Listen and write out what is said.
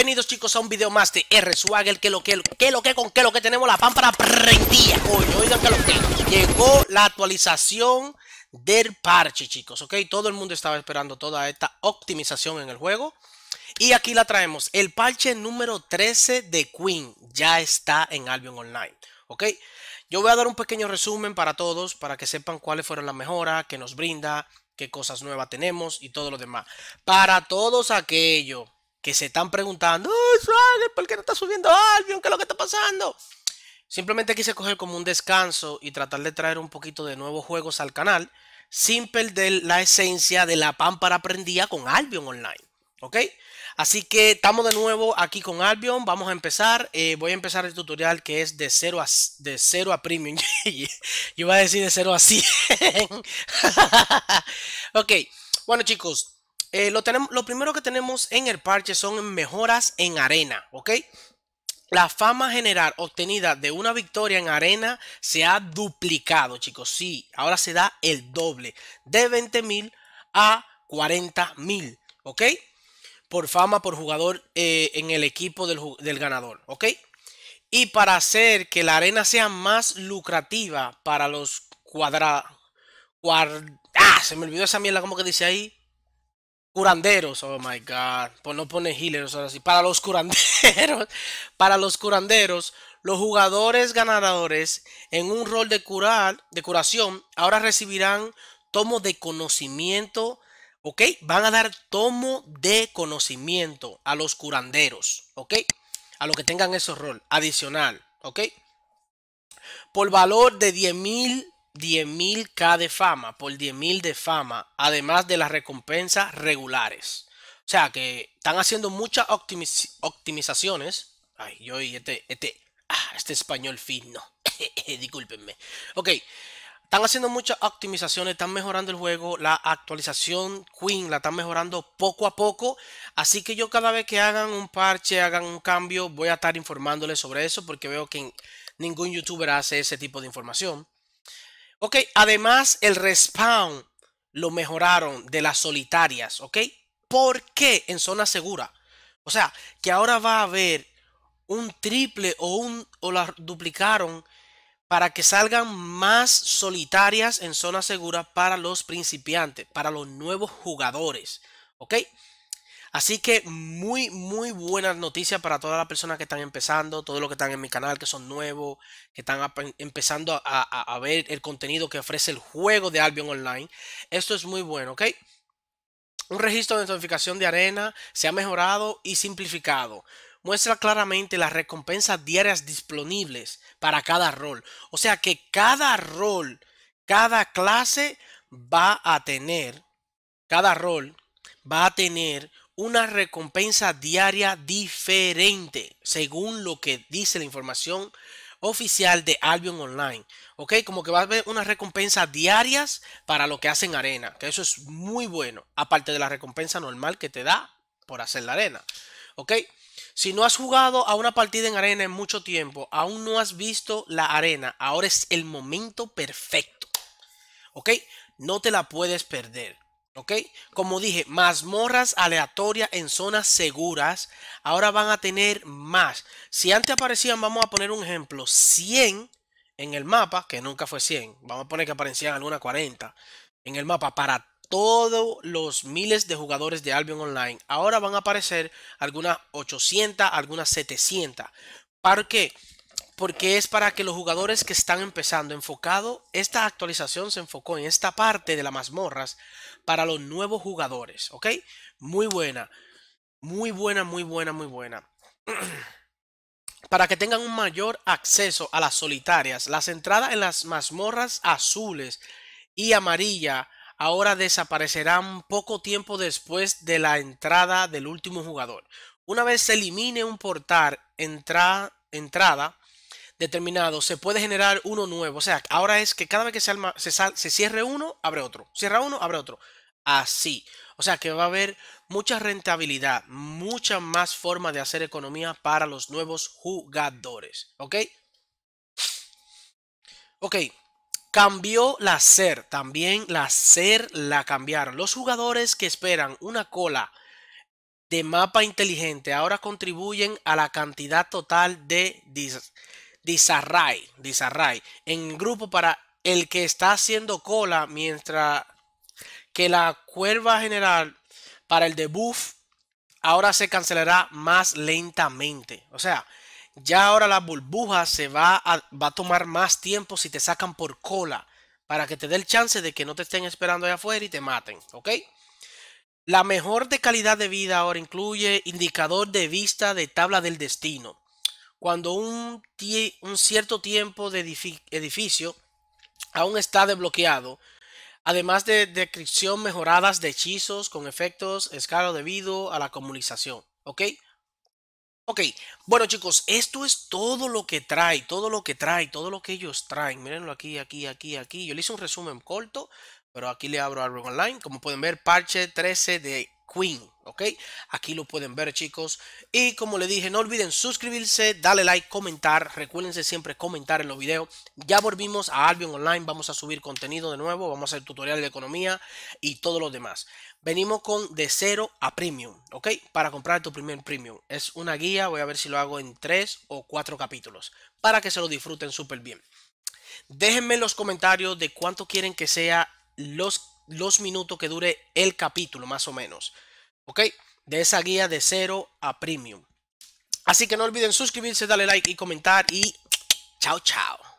Bienvenidos chicos a un video más de R Swagger Que lo que, que lo que con que lo que tenemos la pampa prendida Oye, que lo que Llegó la actualización del parche chicos, ok Todo el mundo estaba esperando toda esta optimización en el juego Y aquí la traemos El parche número 13 de Queen Ya está en Albion Online, ok Yo voy a dar un pequeño resumen para todos Para que sepan cuáles fueron las mejoras que nos brinda qué cosas nuevas tenemos y todo lo demás. Para todos aquellos que se están preguntando, ¿por qué no está subiendo Albion? ¿Qué es lo que está pasando? Simplemente quise coger como un descanso y tratar de traer un poquito de nuevos juegos al canal sin perder la esencia de la pámpara aprendida con Albion Online. ¿Ok? Así que estamos de nuevo aquí con Albion. Vamos a empezar. Eh, voy a empezar el tutorial que es de cero a, de 0 a premium. Yo voy a decir de 0 a 100. ok. Bueno chicos, eh, lo, tenemos, lo primero que tenemos en el parche son mejoras en arena, ¿ok? La fama general obtenida de una victoria en arena se ha duplicado, chicos. Sí, ahora se da el doble, de 20.000 a 40.000, ¿ok? Por fama, por jugador eh, en el equipo del, ganador, ¿ok? Y para hacer que la arena sea más lucrativa para los cuadrados... ah, se me olvidó esa mierda ¿cómo que dice ahí curanderos, oh my god, pues no pone healers ahora sí, para los curanderos, para los curanderos, los jugadores ganadores en un rol de curar, de curación, ahora recibirán tomo de conocimiento, ¿ok? Van a dar tomo de conocimiento a los curanderos, ¿ok? A los que tengan ese rol adicional, ¿ok? Por valor de 10 mil 10.000K de fama por 10.000 de fama, además de las recompensas regulares. O sea que están haciendo muchas optimizaciones. Ay, yo y este, este, ah, este español fino. Discúlpenme. Ok, están haciendo muchas optimizaciones, están mejorando el juego. La actualización Queen la están mejorando poco a poco. Así que yo cada vez que hagan un parche, hagan un cambio, voy a estar informándoles sobre eso porque veo que ningún youtuber hace ese tipo de información. Ok, además el respawn lo mejoraron de las solitarias, ¿ok? ¿Por qué en zona segura? O sea, que ahora va a haber un triple o un o la duplicaron para que salgan más solitarias en zona segura para los principiantes, para los nuevos jugadores, ¿ok? Así que muy, muy buenas noticias para todas las personas que están empezando, todos los que están en mi canal, que son nuevos, que están em-, empezando a, ver el contenido que ofrece el juego de Albion Online. Esto es muy bueno, ¿ok? Un registro de notificación de arena se ha mejorado y simplificado. Muestra claramente las recompensas diarias disponibles para cada rol. O sea que cada rol, cada clase va a tener, cada rol va a tener una recompensa diaria diferente, según lo que dice la información oficial de Albion Online. ¿Ok? Como que va a haber unas recompensas diarias para lo que hacen arena, que eso es muy bueno, aparte de la recompensa normal que te da por hacer la arena. ¿Ok? Si no has jugado a una partida en arena en mucho tiempo, aún no has visto la arena, ahora es el momento perfecto. ¿Ok? No te la puedes perder. ¿Ok? Como dije, mazmorras aleatorias en zonas seguras. Ahora van a tener más. Si antes aparecían, vamos a poner un ejemplo, 100 en el mapa, que nunca fue 100. Vamos a poner que aparecían algunas 40 en el mapa para todos los miles de jugadores de Albion Online. Ahora van a aparecer algunas 800, algunas 700. ¿Para qué? porque es para que los jugadores que están empezando enfocado, esta actualización se enfocó en esta parte de las mazmorras para los nuevos jugadores, ¿ok? Muy buena, muy buena, muy buena, muy buena. para que tengan un mayor acceso a las solitarias, las entradas en las mazmorras azules y amarilla ahora desaparecerán poco tiempo después de la entrada del último jugador. Una vez se elimine un portal entrada, determinado se puede generar uno nuevo. O sea, ahora es que cada vez que se, se, cierre uno, abre otro. Cierra uno, abre otro. Así. O sea que va a haber mucha rentabilidad, mucha más forma de hacer economía para los nuevos jugadores. ¿Ok? Ok. Cambió la SER. También la SER la cambiaron. Los jugadores que esperan una cola de mapa inteligente ahora contribuyen a la cantidad total de disarray, disarray, en grupo para el que está haciendo cola, mientras que la cuerva general para el debuff ahora se cancelará más lentamente. O sea, ya ahora la burbuja se va a, va a tomar más tiempo si te sacan por cola, para que te dé el chance de que no te estén esperando allá afuera y te maten, ¿ok? La mejor de calidad de vida ahora incluye indicador de vista de tabla del destino cuando un, cierto tiempo de edificio aún está desbloqueado, además de descripción mejoradas de hechizos con efectos escala debido a la comunización ¿Ok? Ok, bueno chicos, esto es todo lo que trae, todo lo que trae, todo lo que ellos traen. Mírenlo aquí, aquí, aquí, aquí. Yo le hice un resumen corto, pero aquí le abro algo online. Como pueden ver, parche 13 de Queen, ¿ok? Aquí lo pueden ver, chicos. Y como le dije, no olviden suscribirse, darle like, comentar. Recuérdense siempre comentar en los videos. Ya volvimos a Albion Online, vamos a subir contenido de nuevo, vamos a hacer tutorial de economía y todo lo demás. Venimos con de cero a premium, ¿ok? Para comprar tu primer premium. Es una guía, voy a ver si lo hago en tres o cuatro capítulos, para que se lo disfruten súper bien. Déjenme en los comentarios de cuánto quieren que sea los los minutos que dure el capítulo, más o menos. ¿Ok? De esa guía de cero a premium. Así que no olviden suscribirse, darle like y comentar y chao, chao.